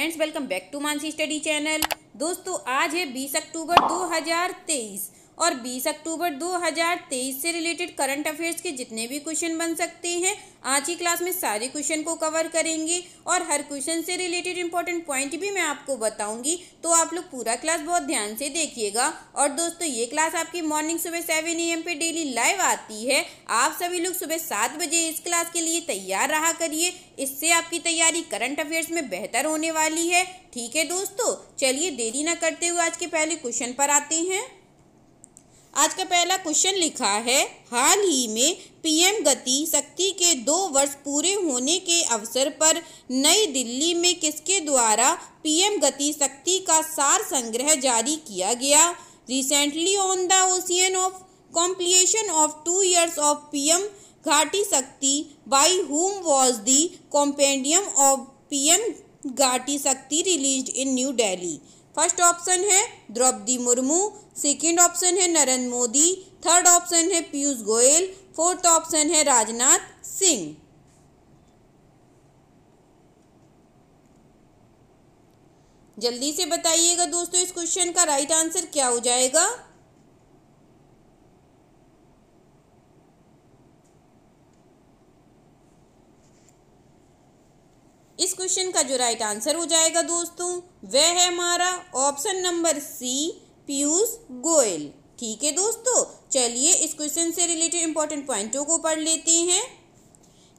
friends welcome back to Mansi study channel दोस्तों आज है 20 अक्टूबर 2023 और 20 अक्टूबर 2023 से रिलेटेड करंट अफेयर्स के जितने भी क्वेश्चन बन सकते हैं आज की क्लास में सारे क्वेश्चन को कवर करेंगे और हर क्वेश्चन से रिलेटेड इंपॉर्टेंट पॉइंट भी मैं आपको बताऊंगी तो आप लोग पूरा क्लास बहुत ध्यान से देखिएगा और दोस्तों ये क्लास आपकी मॉर्निंग सुबह सेवन ए पे डेली लाइव आती है आप सभी लोग सुबह सात बजे इस क्लास के लिए तैयार रहा करिए इससे आपकी तैयारी करंट अफेयर्स में बेहतर होने वाली है ठीक है दोस्तों चलिए देरी ना करते हुए आज के पहले क्वेश्चन पर आते हैं आज का पहला क्वेश्चन लिखा है हाल ही में पीएम गति शक्ति के दो वर्ष पूरे होने के अवसर पर नई दिल्ली में किसके द्वारा पीएम गति शक्ति का सार संग्रह जारी किया गया recently on the occasion of completion of two years of PM Gati Shakti by whom was the compendium of PM Gati Shakti release in New Delhi first option है द्रौपदी मुर्मू सेकंड ऑप्शन है नरेंद्र मोदी थर्ड ऑप्शन है पीयूष गोयल फोर्थ ऑप्शन है राजनाथ सिंह जल्दी से बताइएगा दोस्तों इस क्वेश्चन का राइट आंसर क्या हो जाएगा इस क्वेश्चन का जो राइट आंसर हो जाएगा दोस्तों वह है हमारा option number C Piyush Goyal ठीक है दोस्तों चलिए इस क्वेश्चन से रिलेटेड इंपॉर्टेंट पॉइंटों को पढ़ लेते हैं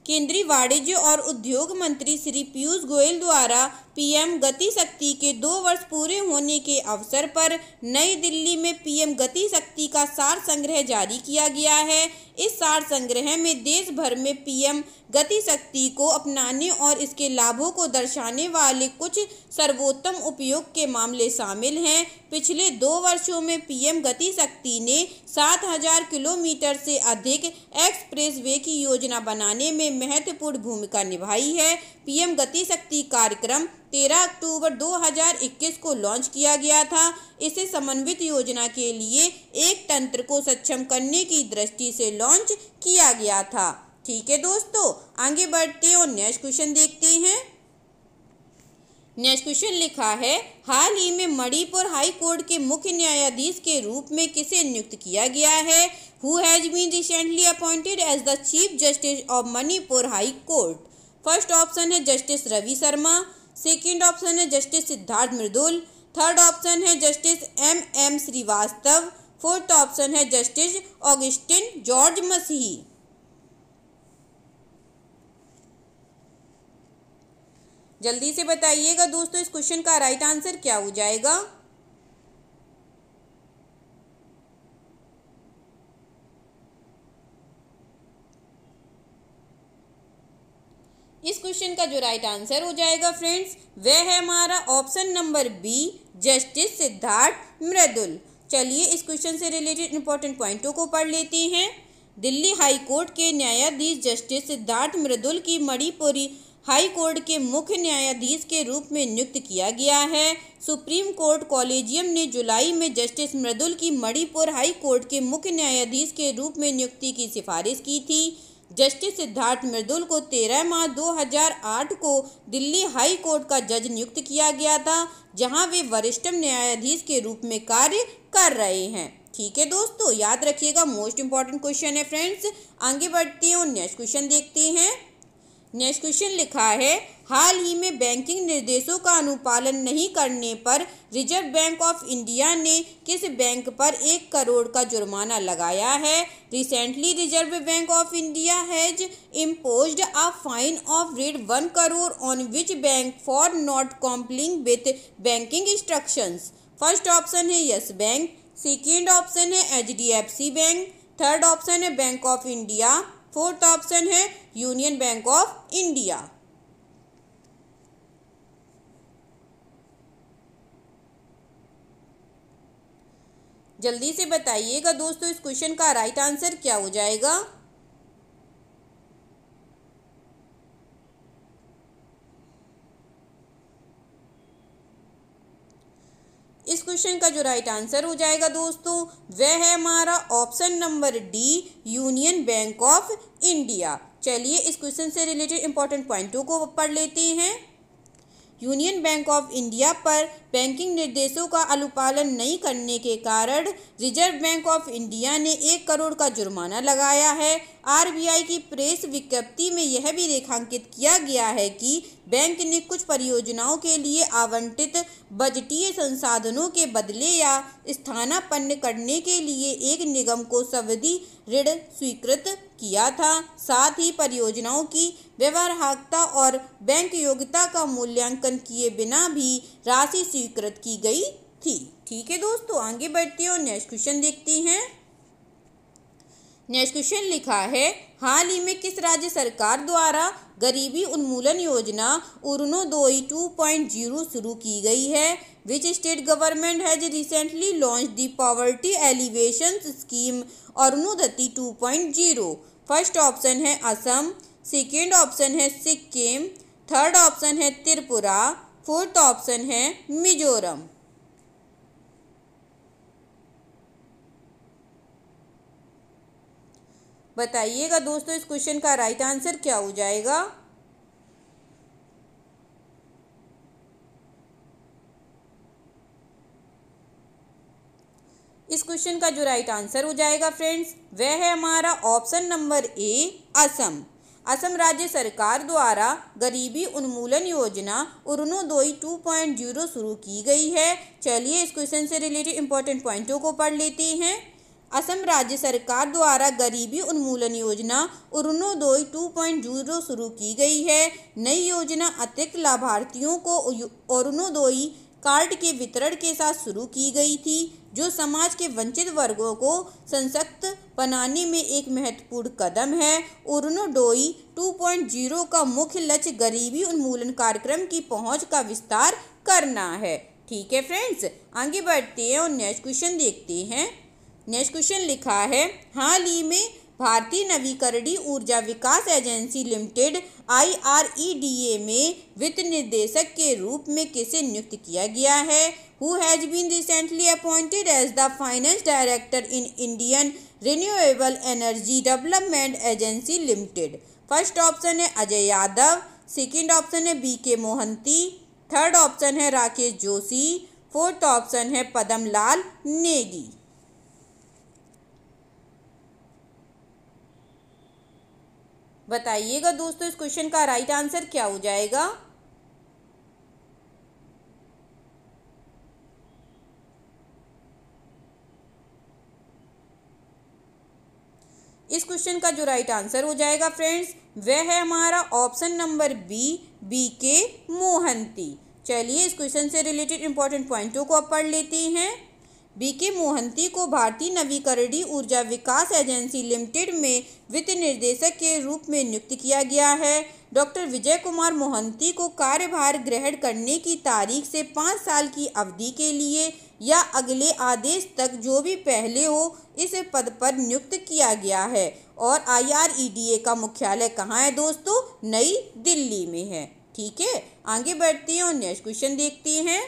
केंद्रीय वाणिज्य और उद्योग मंत्री श्री पीयूष गोयल द्वारा पीएम गति शक्ति के दो वर्ष पूरे होने के अवसर पर नई दिल्ली में पीएम गति शक्ति का सार संग्रह जारी किया गया है इस सार संग्रह में देश भर में पीएम गति शक्ति को अपनाने और इसके लाभों को दर्शाने वाले कुछ सर्वोत्तम उपयोग के मामले शामिल हैं पिछले दो वर्षों में पीएम गति शक्ति ने 7000 किलोमीटर से अधिक एक्सप्रेस वे की योजना बनाने में महत्वपूर्ण भूमिका निभाई है पीएम गति शक्ति कार्यक्रम 13 अक्टूबर 2021 को लॉन्च किया गया था इसे समन्वित योजना के लिए एक तंत्र को सक्षम करने की दृष्टि से लॉन्च किया गया था ठीक है दोस्तों आगे बढ़ते हैं और नेक्स्ट क्वेश्चन देखते हैं नेक्स्ट क्वेश्चन लिखा है हाल ही में मणिपुर हाई कोर्ट के मुख्य न्यायाधीश के रूप में किसे नियुक्त किया गया है who has been recently appointed as the chief justice of Manipur high court first option है justice Ravi Sharma second option है justice Siddharth Mridul third option है justice M M Srivastava fourth option है जस्टिस ऑगस्टिन जॉर्ज मसीह जल्दी से बताइएगा दोस्तों इस क्वेश्चन का राइट आंसर क्या हो जाएगा इस क्वेश्चन का जो राइट आंसर हो जाएगा फ्रेंड्स वह है हमारा option number B justice Siddharth Mridul चलिए इस क्वेश्चन से रिलेटेड इंपॉर्टेंट पॉइंटों को पढ़ लेते हैं दिल्ली हाई कोर्ट के न्यायाधीश जस्टिस सिद्धार्थ मृदुल की मणिपुरी हाई कोर्ट के मुख्य न्यायाधीश के रूप में नियुक्त किया गया है सुप्रीम कोर्ट कॉलेजियम ने जुलाई में जस्टिस मृदुल की मणिपुर हाई कोर्ट के मुख्य न्यायाधीश के रूप में नियुक्ति की सिफारिश की थी जस्टिस सिद्धार्थ मृदुल को 13 मार्च 2008 को दिल्ली हाई कोर्ट का जज नियुक्त किया गया था जहां वे वरिष्ठम न्यायाधीश के रूप में कार्य कर रहे हैं ठीक है दोस्तों याद रखिएगा मोस्ट इंपॉर्टेंट क्वेश्चन है फ्रेंड्स आगे बढ़ते हैं और नेक्स्ट क्वेश्चन देखते हैं नेक्स्ट क्वेश्चन लिखा है हाल ही में बैंकिंग निर्देशों का अनुपालन नहीं करने पर रिजर्व बैंक ऑफ इंडिया ने किस बैंक पर एक करोड़ का जुर्माना लगाया है recently reserve bank of India has impose a fine of रेड one crore on which bank for not complying with banking instructions first option है यस बैंक सेकेंड ऑप्शन है एच बैंक थर्ड ऑप्शन है bank of India fourth option है union bank of India जल्दी से बताइएगा दोस्तों इस क्वेश्चन का राइट आंसर क्या हो जाएगा क्वेश्चन का जो राइट आंसर हो जाएगा दोस्तों वह है हमारा option number D union bank of India चलिए इस क्वेश्चन से रिलेटेड इंपॉर्टेंट पॉइंटों को पढ़ लेते हैं यूनियन बैंक ऑफ इंडिया पर बैंकिंग निर्देशों का अनुपालन नहीं करने के कारण रिजर्व बैंक ऑफ इंडिया ने एक करोड़ का जुर्माना लगाया है आरबीआई की प्रेस विज्ञप्ति में यह भी रेखांकित किया गया है कि बैंक ने कुछ परियोजनाओं के लिए आवंटित बजटीय संसाधनों के बदले या स्थानापन्न करने के लिए एक निगम को सवधि ऋण स्वीकृत किया था साथ ही परियोजनाओं की व्यवहारकता और बैंक योग्यता का मूल्यांकन किए बिना भी राशि स्वीकृत की गई थी ठीक है दोस्तों आगे बढ़ते हैं और नेक्स्ट क्वेश्चन देखते हैं नेक्स्ट क्वेश्चन लिखा है हाल ही में किस राज्य सरकार द्वारा गरीबी उन्मूलन योजना टू पॉइंट जीरो शुरू की गई है which state government has recently launch the poverty alleviation scheme Arunodoi zero first option है असम सेकेंड ऑप्शन है सिक्किम थर्ड ऑप्शन है त्रिपुरा फोर्थ ऑप्शन है मिजोरम बताइएगा दोस्तों इस क्वेश्चन का राइट आंसर क्या हो जाएगा इस क्वेश्चन का जो राइट आंसर हो जाएगा फ्रेंड्स वह है हमारा option number A Assam Assam राज्य सरकार द्वारा गरीबी उन्मूलन योजना पॉइंट जीरो शुरू की गई है चलिए इस क्वेश्चन से रिलेटेड इंपॉर्टेंट पॉइंटों को पढ़ लेते हैं असम राज्य सरकार द्वारा गरीबी उन्मूलन योजना अरुणोदय 2.0 शुरू की गई है नई योजना अतिरिक्त लाभार्थियों को अरुणोदय कार्ड के वितरण के साथ शुरू की गई थी जो समाज के वंचित वर्गों को सशक्त बनाने में एक महत्वपूर्ण कदम है उर्नोडोई 2.0 का मुख्य लक्ष्य गरीबी उन्मूलन कार्यक्रम की पहुंच का विस्तार करना है ठीक है फ्रेंड्स आगे बढ़ते हैं और नेक्स्ट क्वेश्चन देखते हैं नेक्स्ट क्वेश्चन लिखा है हाल ही में भारतीय नवीकरणीय ऊर्जा विकास एजेंसी लिमिटेड आईआरईडीए में वित्त निर्देशक के रूप में किसे नियुक्त किया गया है who has been recently appointed as the finance director in Indian renewable energy development agency limited first option है अजय यादव सेकेंड ऑप्शन है B K Mohanty third option है राकेश जोशी फोर्थ ऑप्शन है पदमलाल नेगी बताइएगा दोस्तों इस क्वेश्चन का राइट आंसर क्या हो जाएगा इस क्वेश्चन का जो राइट आंसर हो जाएगा फ्रेंड्स वह है हमारा option number B B K Mohanty चलिए इस क्वेश्चन से रिलेटेड इंपॉर्टेंट पॉइंटों को आप पढ़ लेते हैं बीके मोहंती को भारतीय नवीकरणीय ऊर्जा विकास एजेंसी लिमिटेड में वित्त निर्देशक के रूप में नियुक्त किया गया है डॉक्टर विजय कुमार मोहंती को कार्यभार ग्रहण करने की तारीख से पाँच साल की अवधि के लिए या अगले आदेश तक जो भी पहले हो इस पद पर नियुक्त किया गया है और आईआरईडीए का मुख्यालय कहाँ है दोस्तों नई दिल्ली में है ठीक है आगे बढ़ते हैं और नेक्स्ट क्वेश्चन देखते हैं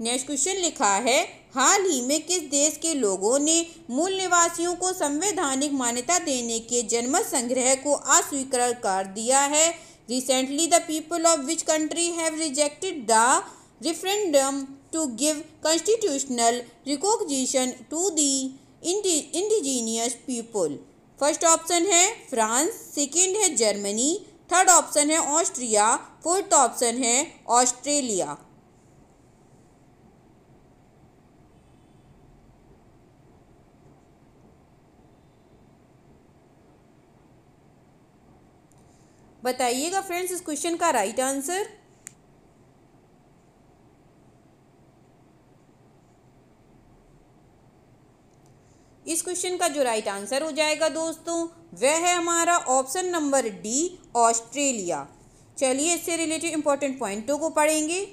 नेक्स्ट क्वेश्चन लिखा है हाल ही में किस देश के लोगों ने मूल निवासियों को संवैधानिक मान्यता देने के जन्म संग्रह को अस्वीकार कर दिया है recently the people of which country have rejected the referendum to give constitutional recognition to the indigenous people first option है फ्रांस सेकेंड है जर्मनी थर्ड ऑप्शन है ऑस्ट्रिया फोर्थ ऑप्शन है ऑस्ट्रेलिया बताइएगा फ्रेंड्स इस क्वेश्चन का right answer इस question का जो राइट आंसर हो जाएगा दोस्तों वह है हमारा ऑप्शन नंबर डी ऑस्ट्रेलिया चलिए इससे रिलेटेड इंपॉर्टेंट पॉइंटों को पढ़ेंगे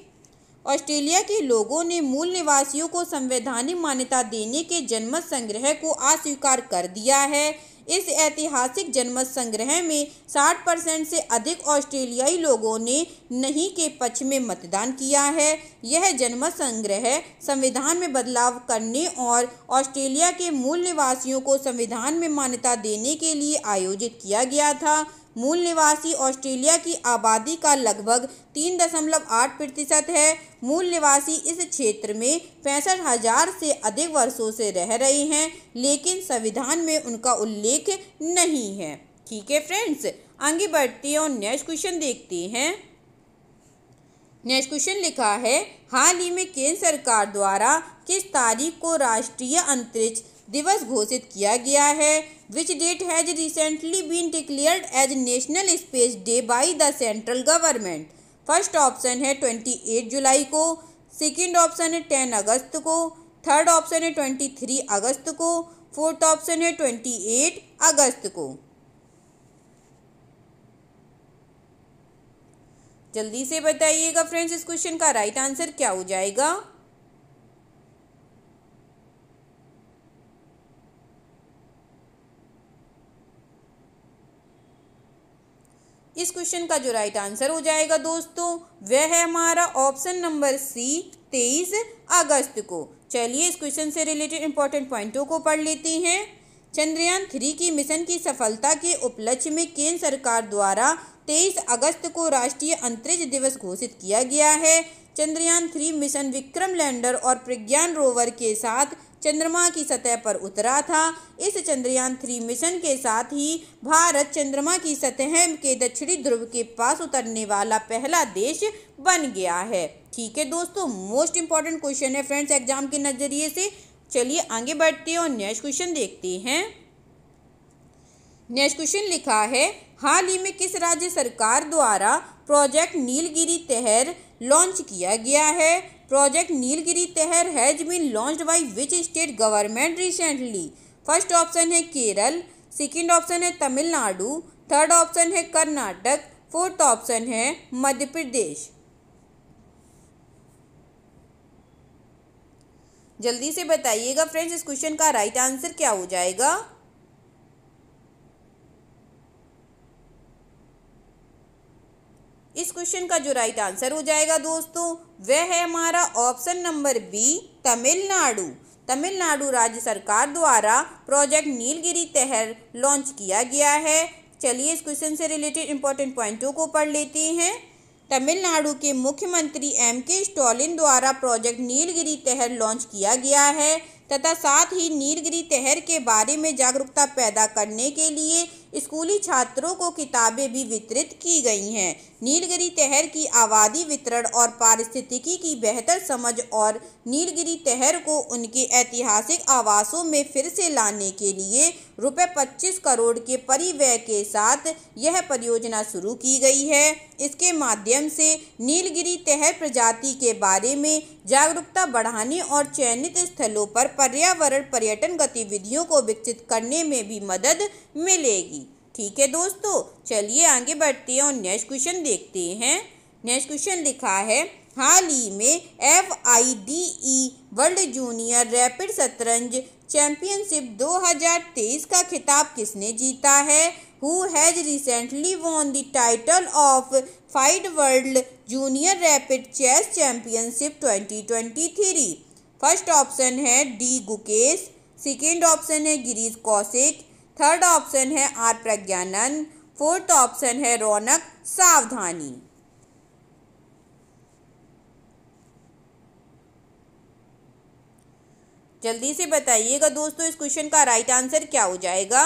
ऑस्ट्रेलिया के लोगों ने मूल निवासियों को संवैधानिक मान्यता देने के जनमत संग्रह को अस्वीकार कर दिया है इस ऐतिहासिक जनमत संग्रह में 60 परसेंट से अधिक ऑस्ट्रेलियाई लोगों ने नहीं के पक्ष में मतदान किया है यह जनमत संग्रह संविधान में बदलाव करने और ऑस्ट्रेलिया के मूल निवासियों को संविधान में मान्यता देने के लिए आयोजित किया गया था मूल निवासी ऑस्ट्रेलिया की आबादी का लगभग तीन दशमलव आठ प्रतिशत है मूल निवासी इस क्षेत्र में पैंसठ हजार से अधिक वर्षों से रह रहे हैं लेकिन संविधान में उनका उल्लेख नहीं है ठीक है फ्रेंड्स आगे बढ़ते हैं और नेक्स्ट क्वेश्चन देखते हैं नेक्स्ट क्वेश्चन लिखा है हाल ही में केंद्र सरकार द्वारा किस तारीख को राष्ट्रीय अंतरिक्ष दिवस घोषित किया गया है which date has recently been declared as national space day by the central government first option है ट्वेंटी एट जुलाई को सेकेंड ऑप्शन है टेन अगस्त को थर्ड ऑप्शन है ट्वेंटी थ्री अगस्त को फोर्थ ऑप्शन है ट्वेंटी एट अगस्त को जल्दी से बताइएगा फ्रेंड्स इस क्वेश्चन का राइट आंसर क्या हो जाएगा क्वेश्चन का जो राइट आंसर हो जाएगा दोस्तों वह है हमारा ऑप्शन नंबर सी तेईस अगस्त को चलिए इस क्वेश्चन से रिलेटेड इंपॉर्टेंट पॉइंटों को पढ़ लेते हैं चंद्रयान थ्री की मिशन की सफलता के उपलक्ष्य में केंद्र सरकार द्वारा तेईस अगस्त को राष्ट्रीय अंतरिक्ष दिवस घोषित किया गया है Chandrayaan three mission Vikram lander और प्रज्ञान रोवर के साथ चंद्रमा की सतह पर उतरा था इस चंद्रयान थ्री मिशन के साथ ही भारत चंद्रमा की सतह के दक्षिणी ध्रुव के पास उतरने वाला पहला देश बन गया है ठीक है दोस्तों मोस्ट इंपॉर्टेंट क्वेश्चन है फ्रेंड्स एग्जाम के नज़रिए से चलिए आगे बढ़ते हैं और नेक्स्ट क्वेश्चन देखते हैं नेक्स्ट क्वेश्चन लिखा है हाल ही में किस राज्य सरकार द्वारा प्रोजेक्ट नीलगिरी तहर लॉन्च किया गया है project Nilgiri tahr has been launch by which state government recently first option है केरल सेकेंड ऑप्शन है तमिलनाडु थर्ड ऑप्शन है कर्नाटक फोर्थ ऑप्शन है मध्य प्रदेश जल्दी से बताइएगा फ्रेंड्स इस क्वेश्चन का राइट आंसर क्या हो जाएगा इस क्वेश्चन का जो राइट आंसर हो जाएगा दोस्तों वह है हमारा option number B Tamil Nadu Tamil Nadu राज्य सरकार द्वारा प्रोजेक्ट नीलगिरी तहर लॉन्च किया गया है चलिए इस क्वेश्चन से रिलेटेड इंपॉर्टेंट पॉइंटों को पढ़ लेते हैं तमिलनाडु के मुख्यमंत्री एम के स्टॉलिन द्वारा प्रोजेक्ट नीलगिरी तहर लॉन्च किया गया है तथा साथ ही नीलगिरी तहर के बारे में जागरूकता पैदा करने के लिए स्कूली छात्रों को किताबें भी वितरित की गई हैं नीलगिरी तहर की आबादी वितरण और पारिस्थितिकी की बेहतर समझ और नीलगिरी तहर को उनके ऐतिहासिक आवासों में फिर से लाने के लिए रुपये पच्चीस करोड़ के परिव्यय के साथ यह परियोजना शुरू की गई है इसके माध्यम से नीलगिरी तहर प्रजाति के बारे में जागरूकता बढ़ाने और चयनित स्थलों पर पर्यावरण पर्यटन गतिविधियों को विकसित करने में भी मदद मिलेगी ठीक है दोस्तों चलिए आगे बढ़ते हैं और नेक्स्ट क्वेश्चन देखते हैं नेक्स्ट क्वेश्चन लिखा है हाल ही में F I D E world junior rapid शतरंज चैंपियनशिप 2023 का खिताब किसने जीता है who has recently won the title of FIDE world junior rapid chess championship 2023 first option है डी गुकेश सेकेंड ऑप्शन है गिरीश कौशिक थर्ड ऑप्शन है आर प्रज्ञानंद फोर्थ ऑप्शन है रौनक सावधानी जल्दी से बताइएगा दोस्तों इस क्वेश्चन का राइट आंसर क्या हो जाएगा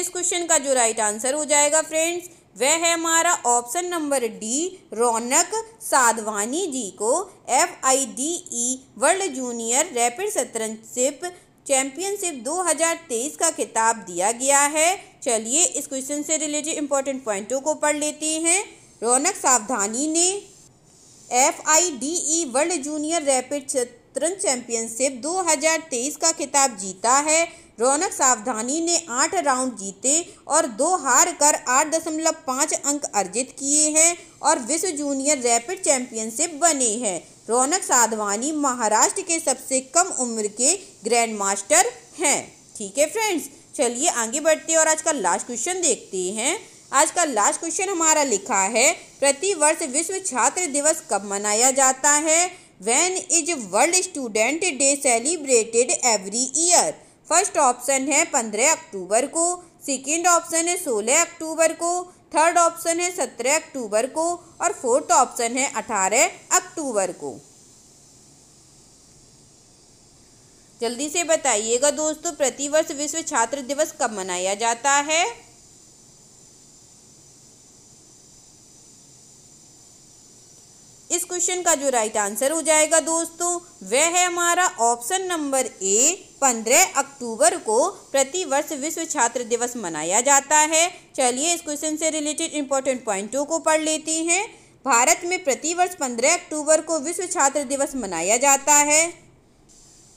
इस क्वेश्चन का जो राइट आंसर हो जाएगा फ्रेंड्स वह है हमारा option number D Raunak Sadhwani ji को F I D E world junior rapid शतरंजिप चैंपियनशिप 2023 का खिताब दिया गया है चलिए इस क्वेश्चन से रिलेटेड इंपॉर्टेंट पॉइंटों को पढ़ लेते हैं रौनक सावधानी ने F I D E world junior rapid शतरंज चैंपियनशिप 2023 का खिताब जीता है रौनक सावधानी ने आठ राउंड जीते और दो हार कर आठ दशमलव पाँच अंक अर्जित किए हैं और विश्व जूनियर रैपिड चैंपियनशिप बने हैं रौनक साधवानी महाराष्ट्र के सबसे कम उम्र के ग्रैंड मास्टर हैं ठीक है फ्रेंड्स चलिए आगे बढ़ते हैं और आज का लास्ट क्वेश्चन देखते हैं आज का लास्ट क्वेश्चन हमारा लिखा है प्रतिवर्ष विश्व छात्र दिवस कब मनाया जाता है when is world student day celebrated every year first option है पंद्रह अक्टूबर को सेकेंड ऑप्शन है सोलह अक्टूबर को थर्ड ऑप्शन है सत्रह अक्टूबर को और फोर्थ ऑप्शन है अठारह अक्टूबर को जल्दी से बताइएगा दोस्तों प्रतिवर्ष विश्व छात्र दिवस कब मनाया जाता है इस क्वेश्चन का जो राइट आंसर हो जाएगा दोस्तों वह है हमारा ऑप्शन नंबर ए 15 अक्टूबर को प्रति वर्ष विश्व छात्र दिवस मनाया जाता है चलिए इस क्वेश्चन से रिलेटेड इंपॉर्टेंट पॉइंटों को पढ़ लेते हैं भारत में प्रतिवर्ष वर्ष 15 अक्टूबर को विश्व छात्र दिवस मनाया जाता है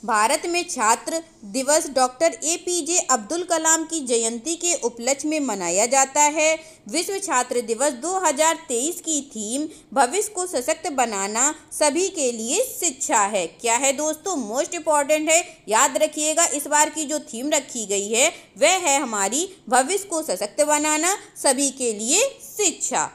भारत में छात्र दिवस doctor A P J Abdul Kalam की जयंती के उपलक्ष्य में मनाया जाता है विश्व छात्र दिवस 2023 की थीम भविष्य को सशक्त बनाना सभी के लिए शिक्षा है क्या है दोस्तों मोस्ट इम्पॉर्टेंट है याद रखिएगा इस बार की जो थीम रखी गई है वह है हमारी भविष्य को सशक्त बनाना सभी के लिए शिक्षा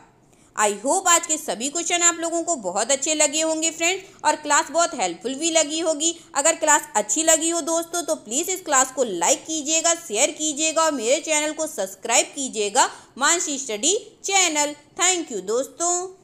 आई होप आज के सभी क्वेश्चन आप लोगों को बहुत अच्छे लगे होंगे फ्रेंड्स और क्लास बहुत हेल्पफुल भी लगी होगी अगर क्लास अच्छी लगी हो दोस्तों तो प्लीज़ इस क्लास को लाइक कीजिएगा शेयर कीजिएगा और मेरे चैनल को सब्सक्राइब कीजिएगा Mansi study channel thank you दोस्तों